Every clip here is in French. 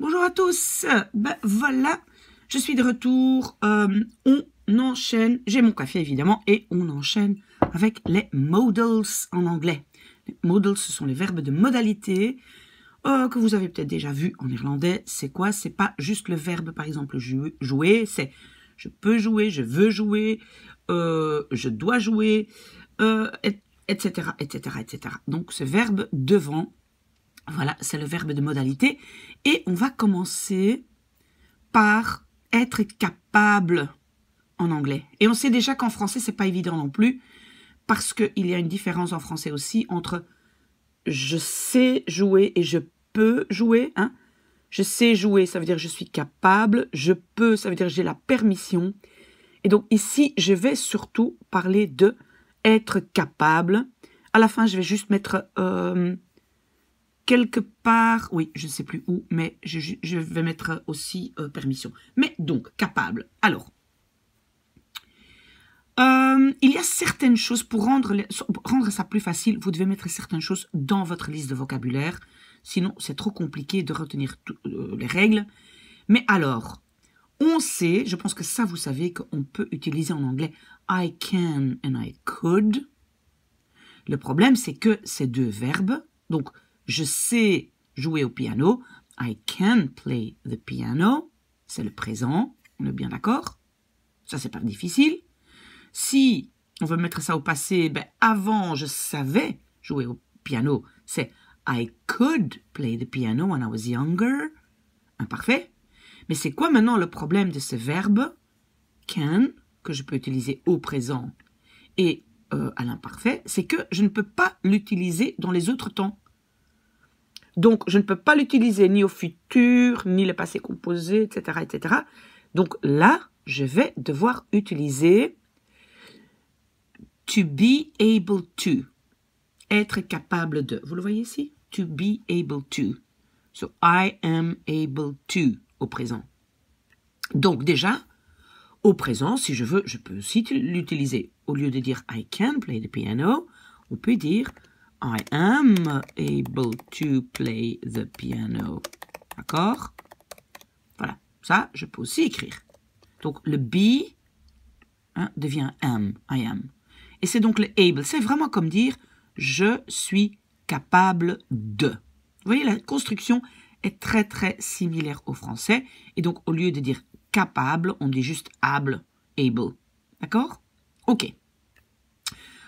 Bonjour à tous, ben voilà, je suis de retour, euh, on enchaîne, j'ai mon café évidemment, et on enchaîne avec les modals en anglais. Les modals, ce sont les verbes de modalité euh, que vous avez peut-être déjà vu en irlandais. C'est quoi C'est pas juste le verbe, par exemple, jouer, c'est je peux jouer, je veux jouer, euh, je dois jouer, etc., etc., etc. Donc ce verbe devant voilà, c'est le verbe de modalité. Et on va commencer par être capable en anglais. Et on sait déjà qu'en français, c'est pas évident non plus, parce qu'il y a une différence en français aussi entre je sais jouer et je peux jouer. Hein. Je sais jouer, ça veut dire je suis capable. Je peux, ça veut dire j'ai la permission. Et donc ici, je vais surtout parler de être capable. À la fin, je vais juste mettre euh, quelque part, oui, je ne sais plus où, mais je, vais mettre aussi euh, permission. Mais donc, capable. Alors, euh, il y a certaines choses, pour rendre, ça plus facile, vous devez mettre certaines choses dans votre liste de vocabulaire, sinon c'est trop compliqué de retenir toutes euh, les règles. Mais alors, on sait, je pense que ça vous savez qu'on peut utiliser en anglais I can and I could. Le problème c'est que ces deux verbes, donc je sais jouer au piano. I can play the piano. C'est le présent. On est bien d'accord Ça, c'est pas difficile. Si on veut mettre ça au passé, ben avant, je savais jouer au piano. C'est I could play the piano when I was younger. Imparfait. Mais c'est quoi maintenant le problème de ce verbe can que je peux utiliser au présent et euh, à l'imparfait, c'est que je ne peux pas l'utiliser dans les autres temps. Donc, je ne peux pas l'utiliser ni au futur, ni le passé composé, etc., etc. Donc là, je vais devoir utiliser to be able to, être capable de. Vous le voyez ici? To be able to. So, I am able to au présent. Donc déjà, au présent, si je veux, je peux aussi l'utiliser. Au lieu de dire I can play the piano, on peut dire I am able to play the piano. D'accord Voilà, ça, je peux aussi écrire. Donc, le be hein, devient am, I am. Et c'est donc le able. C'est vraiment comme dire je suis capable de. Vous voyez, la construction est très très similaire au français. Et donc, au lieu de dire capable, on dit juste able, able. D'accord Ok.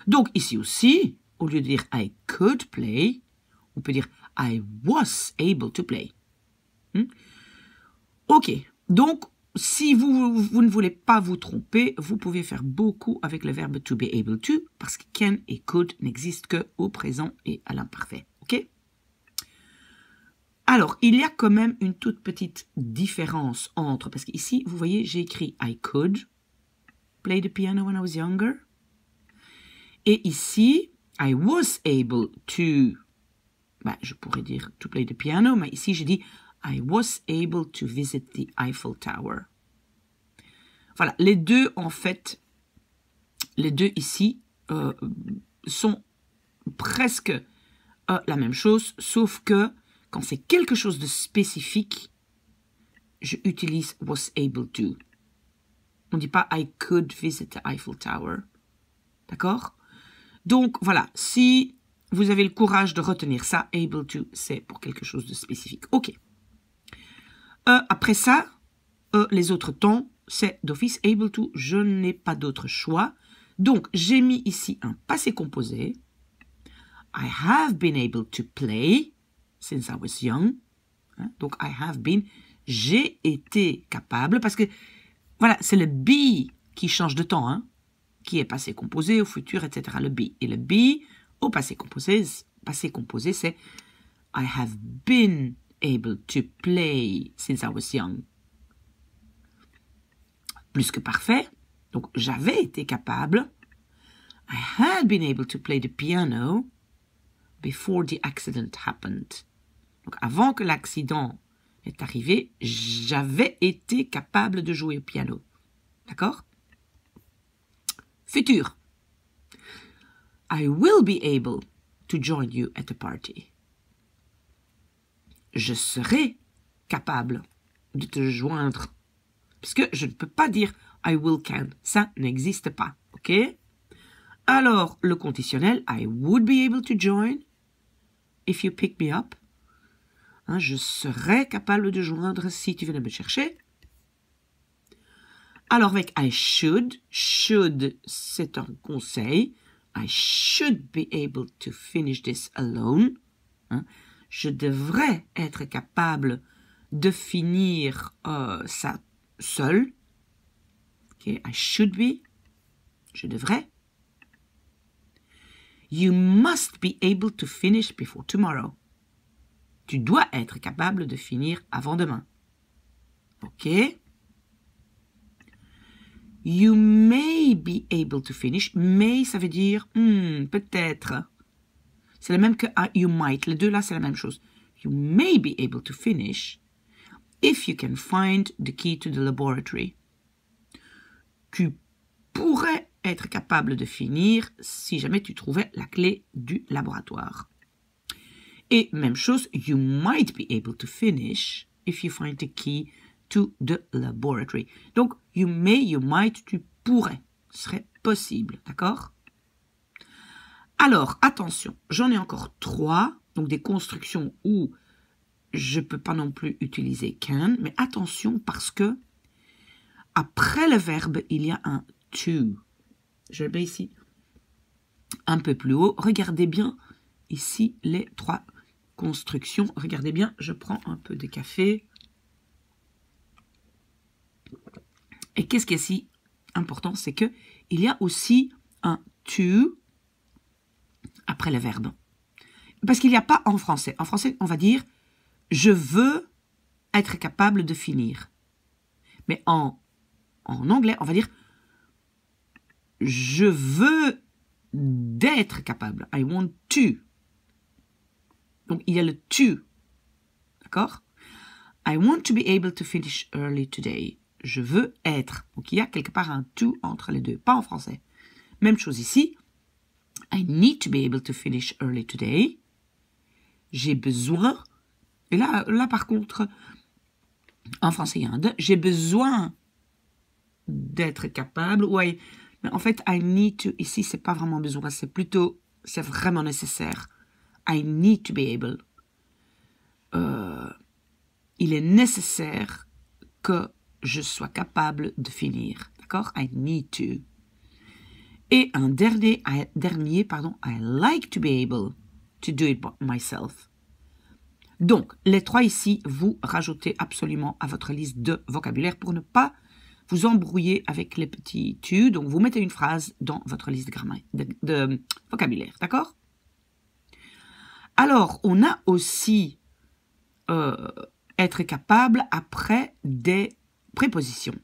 Donc, ici aussi, au lieu de dire I could play, on peut dire I was able to play. Hmm? Ok, donc si vous, ne voulez pas vous tromper, vous pouvez faire beaucoup avec le verbe to be able to, parce que can et could n'existent que au présent et à l'imparfait. Ok Alors, il y a quand même une toute petite différence entre, parce qu'ici, vous voyez, j'ai écrit I could play the piano when I was younger. Et ici, I was able to... Bah, je pourrais dire to play the piano, mais ici je dis I was able to visit the Eiffel Tower. Voilà, les deux en fait, les deux ici euh, sont presque euh, la même chose, sauf que quand c'est quelque chose de spécifique, je utilise was able to. On ne dit pas I could visit the Eiffel Tower. D'accord donc voilà, si vous avez le courage de retenir ça, able to, c'est pour quelque chose de spécifique. OK. Euh, après ça, euh, les autres temps, c'est d'office able to, je n'ai pas d'autre choix. Donc j'ai mis ici un passé composé. I have been able to play since I was young. Hein? Donc I have been, j'ai été capable, parce que voilà, c'est le be qui change de temps. Hein? qui est passé composé, au futur, etc. Le be. Et le be au passé composé, passé composé c'est I have been able to play since I was young. Plus que parfait. Donc j'avais été capable. I had been able to play the piano before the accident happened. Donc avant que l'accident est arrivé, j'avais été capable de jouer au piano. D'accord futur. I will be able to join you at the party. Je serai capable de te joindre. Parce que je ne peux pas dire I will can. Ça n'existe pas. OK Alors, le conditionnel, I would be able to join if you pick me up. Hein, je serai capable de joindre si tu venais me chercher. Alors avec I should, should c'est un conseil. I should be able to finish this alone. Hein. Je devrais être capable de finir euh, ça seul. Okay? I should be. Je devrais. You must be able to finish before tomorrow. Tu dois être capable de finir avant demain. OK You may be able to finish. May, ça veut dire hmm, peut-être. C'est le même que ah, you might. Les deux là, c'est la même chose. You may be able to finish if you can find the key to the laboratory. Tu pourrais être capable de finir si jamais tu trouvais la clé du laboratoire. Et même chose, you might be able to finish if you find the key to the laboratory. Donc, You may, you might, tu pourrais, serait possible, d'accord Alors, attention, j'en ai encore trois, donc des constructions où je ne peux pas non plus utiliser can, mais attention parce que après le verbe, il y a un to. Je vais ici un peu plus haut. Regardez bien ici les trois constructions. Regardez bien, je prends un peu de café. Et qu'est-ce qui est si important C'est que il y a aussi un tu après le verbe. Parce qu'il n'y a pas en français. En français, on va dire je veux être capable de finir. Mais en, en anglais, on va dire je veux d'être capable. I want to. Donc il y a le tu. D'accord I want to be able to finish early today je veux être. Donc il y a quelque part un tout entre les deux, pas en français. Même chose ici. I need to be able to finish early today. J'ai besoin. Et là, là par contre, en français, il y J'ai besoin d'être capable. oui Mais en fait, I need to, ici, c'est pas vraiment besoin, c'est plutôt, c'est vraiment nécessaire. I need to be able. Euh, il est nécessaire que je sois capable de finir. D'accord I need to. Et un dernier, I, dernier, pardon, I like to be able to do it myself. Donc, les trois ici, vous rajoutez absolument à votre liste de vocabulaire pour ne pas vous embrouiller avec les petits tu. Donc, vous mettez une phrase dans votre liste de, vocabulaire, d'accord Alors, on a aussi euh, être capable après des préposition.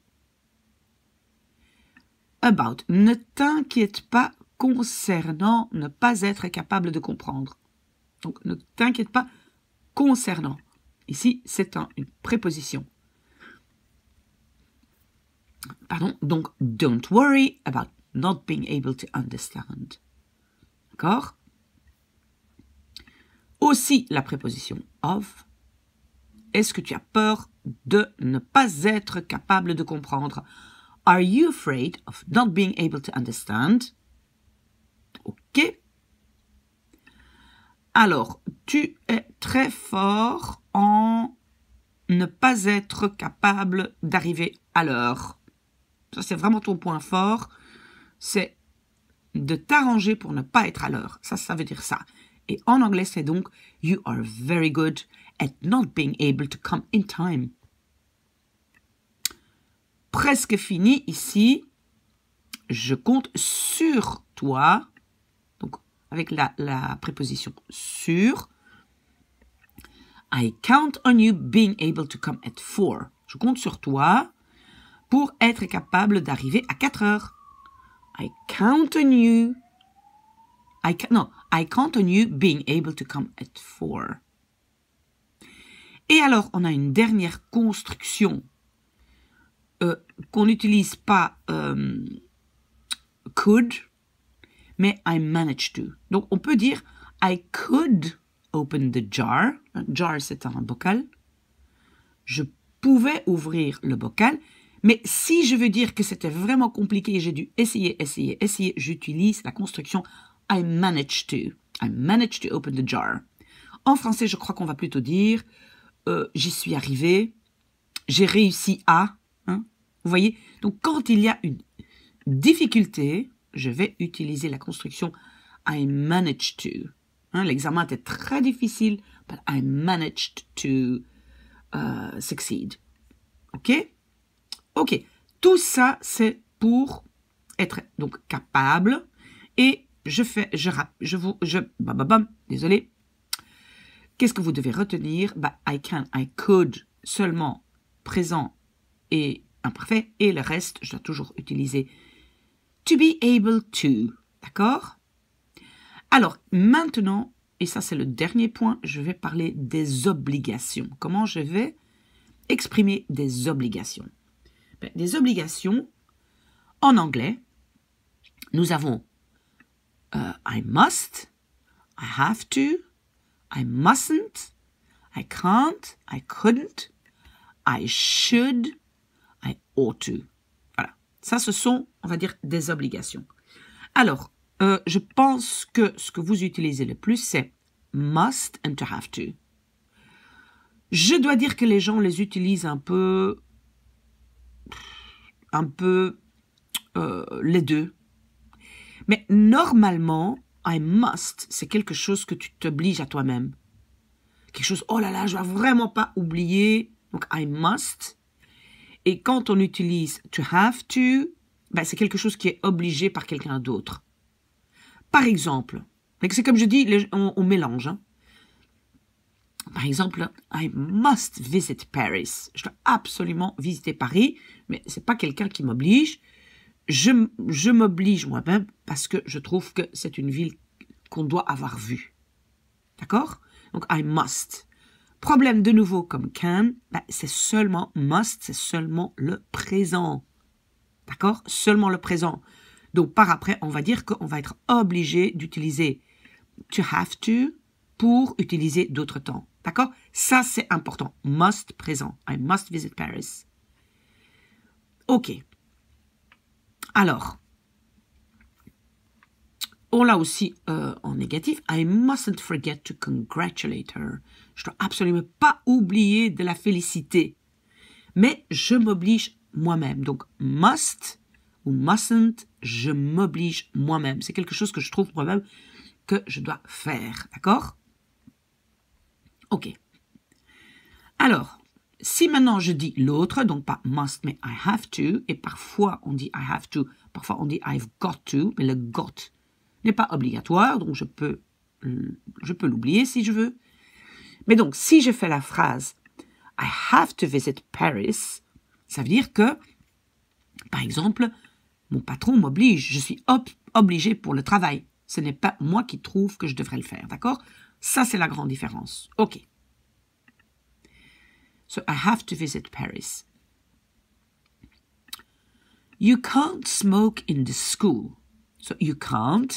About. Ne t'inquiète pas concernant ne pas être capable de comprendre. Donc ne t'inquiète pas concernant. Ici, c'est une préposition. Pardon, donc don't worry about not being able to understand. D'accord Aussi la préposition of. Est-ce que tu as peur de ne pas être capable de comprendre Are you afraid of not being able to understand Ok. Alors, tu es très fort en ne pas être capable d'arriver à l'heure. Ça, c'est vraiment ton point fort. C'est de t'arranger pour ne pas être à l'heure. Ça, ça veut dire ça. Et en anglais, c'est donc You are very good at not being able to come in time. Presque fini ici. Je compte sur toi. Donc, avec la, préposition sur. I count on you being able to come at four. Je compte sur toi pour être capable d'arriver à 4 heures. I count on you. I, I count on you being able to come at four. Et alors, on a une dernière construction euh, qu'on n'utilise pas euh, could, mais I managed to. Donc, on peut dire I could open the jar. jar, c'est un bocal. Je pouvais ouvrir le bocal. Mais si je veux dire que c'était vraiment compliqué, et j'ai dû essayer, essayer, essayer, j'utilise la construction I managed to. I managed to open the jar. En français, je crois qu'on va plutôt dire euh, j'y suis arrivé, j'ai réussi à. Hein, vous voyez Donc quand il y a une difficulté, je vais utiliser la construction I managed to. Hein, l'examen était très difficile, but I managed to euh, succeed. OK OK. Tout ça, c'est pour être donc capable. Et je fais, je, je vous, je, désolé, Qu'est-ce que vous devez retenir bah, I can, I could, seulement présent et imparfait. Et le reste, je dois toujours utiliser to be able to. D'accord Alors, maintenant, et ça c'est le dernier point, je vais parler des obligations. Comment je vais exprimer des obligations ben, Des obligations, en anglais, nous avons euh, I must, I have to, I mustn't, I can't, I couldn't, I should, I ought to. Voilà. Ça, ce sont, on va dire, des obligations. Alors, euh, je pense que ce que vous utilisez le plus, c'est must and to have to. Je dois dire que les gens les utilisent un peu, un peu euh, les deux. Mais normalement, I must, c'est quelque chose que tu t'obliges à toi-même. Quelque chose, oh là là, je ne vais vraiment pas oublier. Donc, I must. Et quand on utilise to have to, ben, c'est quelque chose qui est obligé par quelqu'un d'autre. Par exemple, c'est comme je dis, on, mélange. Hein. Par exemple, I must visit Paris. Je dois absolument visiter Paris, mais c'est pas quelqu'un qui m'oblige, je, m'oblige moi-même parce que je trouve que c'est une ville qu'on doit avoir vue. D'accord Donc, I must. Problème de nouveau comme can, ben, c'est seulement must, c'est seulement le présent. D'accord Seulement le présent. Donc, par après, on va dire qu'on va être obligé d'utiliser to have to pour utiliser d'autres temps. D'accord Ça, c'est important. Must présent. I must visit Paris. OK. Alors, on oh, l'a aussi euh, en négatif. I mustn't forget to congratulate her. Je dois absolument pas oublier de la féliciter. Mais je m'oblige moi-même. Donc, must ou mustn't, je m'oblige moi-même. C'est quelque chose que je trouve probable même que je dois faire. D'accord Ok. Alors, si maintenant je dis l'autre, donc pas must mais I have to, et parfois on dit I have to, parfois on dit I've got to, mais le got n'est pas obligatoire, donc je peux, je peux l'oublier si je veux. Mais donc si je fais la phrase I have to visit Paris, ça veut dire que, par exemple, mon patron m'oblige, je suis obligé pour le travail. Ce n'est pas moi qui trouve que je devrais le faire, d'accord Ça, c'est la grande différence. OK so I have to visit Paris. You can't smoke in the school. So you can't,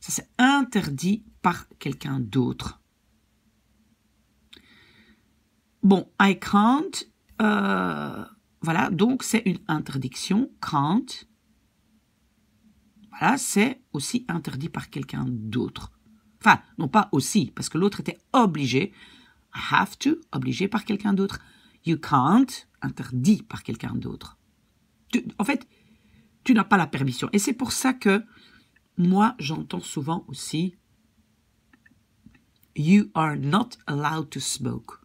ça c'est interdit par quelqu'un d'autre. Bon, I can't, euh, voilà, donc c'est une interdiction. Can't, voilà, c'est aussi interdit par quelqu'un d'autre. Enfin, non pas aussi, parce que l'autre était obligé, have to, obligé par quelqu'un d'autre. You can't, interdit par quelqu'un d'autre. En fait, tu n'as pas la permission. Et c'est pour ça que moi, j'entends souvent aussi You are not allowed to smoke.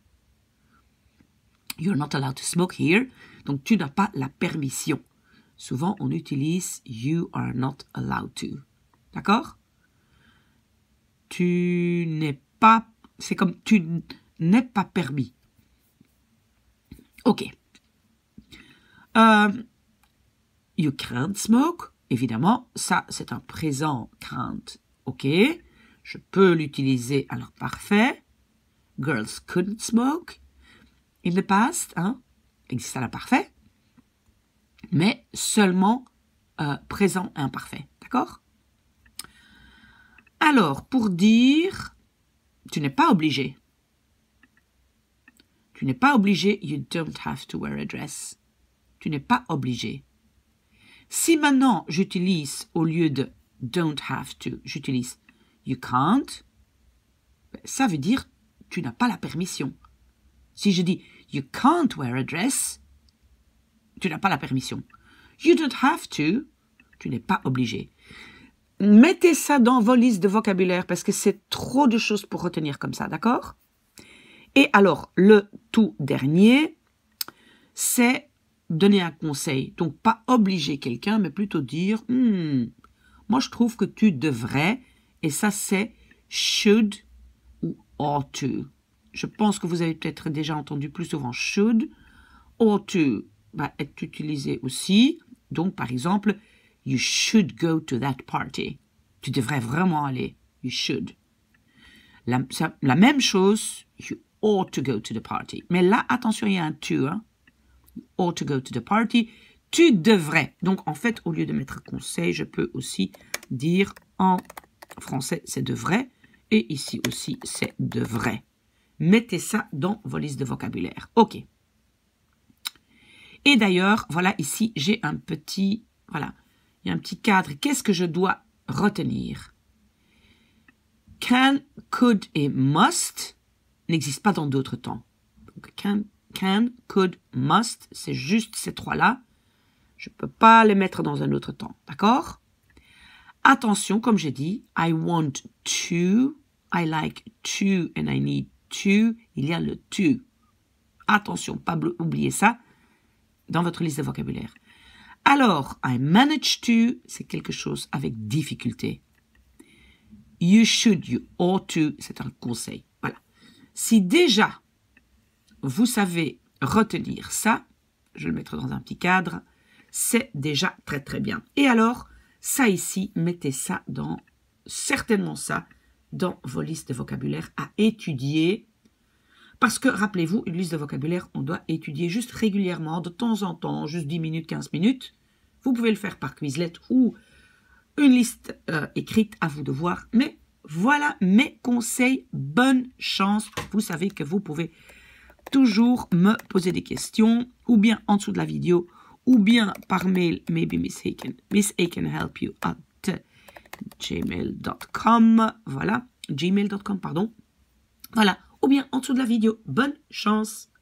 You are not allowed to smoke here. Donc, tu n'as pas la permission. Souvent, on utilise You are not allowed to. D'accord Tu n'es pas. C'est comme tu n'est pas permis. OK. Euh, you can't smoke. Évidemment, ça, c'est un présent crainte OK. Je peux l'utiliser alors parfait. Girls couldn't smoke. In the past, hein, existe à l'imparfait. Mais seulement euh, présent imparfait. D'accord Alors, pour dire, tu n'es pas obligé. Tu n'es pas obligé. You don't have to wear a dress. Tu n'es pas obligé. Si maintenant j'utilise au lieu de don't have to, j'utilise you can't, ça veut dire tu n'as pas la permission. Si je dis you can't wear a dress, tu n'as pas la permission. You don't have to, tu n'es pas obligé. Mettez ça dans vos listes de vocabulaire parce que c'est trop de choses pour retenir comme ça, d'accord et alors, le tout dernier, c'est donner un conseil. Donc, pas obliger quelqu'un, mais plutôt dire, hmm, moi je trouve que tu devrais, et ça c'est should ou ought to. Je pense que vous avez peut-être déjà entendu plus souvent should. Ought to va bah, être utilisé aussi. Donc, par exemple, you should go to that party. Tu devrais vraiment aller. You should. la même chose ought to go to the party. Mais là, attention, il y a un tu. Hein. ought to go to the party. Tu devrais. Donc, en fait, au lieu de mettre conseil, je peux aussi dire en français, c'est vrai » Et ici aussi, c'est vrai ». Mettez ça dans vos listes de vocabulaire. OK. Et d'ailleurs, voilà, ici, j'ai un petit... Voilà, il y a un petit cadre. Qu'est-ce que je dois retenir Can, could et must n'existe pas dans d'autres temps. Donc can, can, could, must, c'est juste ces trois-là. Je ne peux pas les mettre dans un autre temps. D'accord Attention, comme j'ai dit, I want to, I like to and I need to. Il y a le to. Attention, pas oublier ça dans votre liste de vocabulaire. Alors, I manage to, c'est quelque chose avec difficulté. You should, you ought to, c'est un conseil. Si déjà vous savez retenir ça, je vais le mettre dans un petit cadre, c'est déjà très très bien. Et alors, ça ici, mettez ça dans, certainement ça, dans vos listes de vocabulaire à étudier. Parce que, rappelez-vous, une liste de vocabulaire, on doit étudier juste régulièrement, de temps en temps, juste 10 minutes, 15 minutes. Vous pouvez le faire par Quizlet ou une liste euh, écrite à vous de voir, mais voilà mes conseils. Bonne chance. Vous savez que vous pouvez toujours me poser des questions ou bien en dessous de la vidéo ou bien par mail. Maybe Miss A Miss help you at gmail.com. Voilà. Gmail.com, pardon. Voilà. Ou bien en dessous de la vidéo. Bonne chance.